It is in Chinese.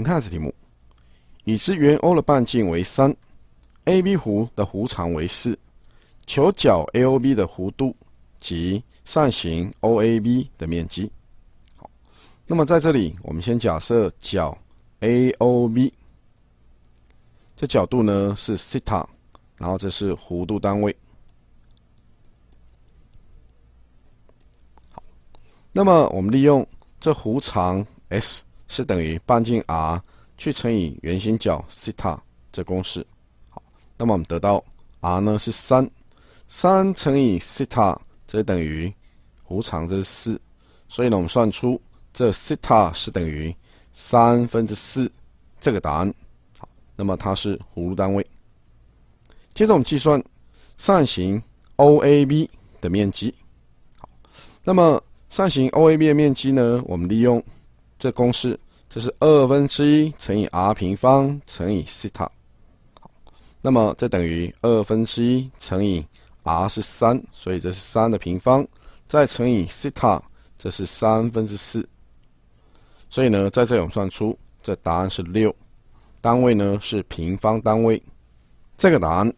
我们看这题目，已知圆 O 的半径为三，AB 弧的弧长为四，求角 AOB 的弧度及扇形 OAB 的面积。好，那么在这里我们先假设角 AOB 这角度呢是西塔，然后这是弧度单位。好，那么我们利用这弧长 s。是等于半径 r 去乘以圆心角西塔这公式，好，那么我们得到 r 呢是三，三乘以西塔，这等于弧长这是四，所以呢我们算出这西塔是等于三分之四这个答案，好，那么它是弧度单位。接着我们计算扇形 OAB 的面积，好，那么扇形 OAB 的面积呢，我们利用。这公式，这是二分之一乘以 r 平方乘以西塔，那么这等于二分之一乘以 r 是三，所以这是三的平方，再乘以西塔，这是三分之四，所以呢在这里我们算出，这答案是六，单位呢是平方单位，这个答案。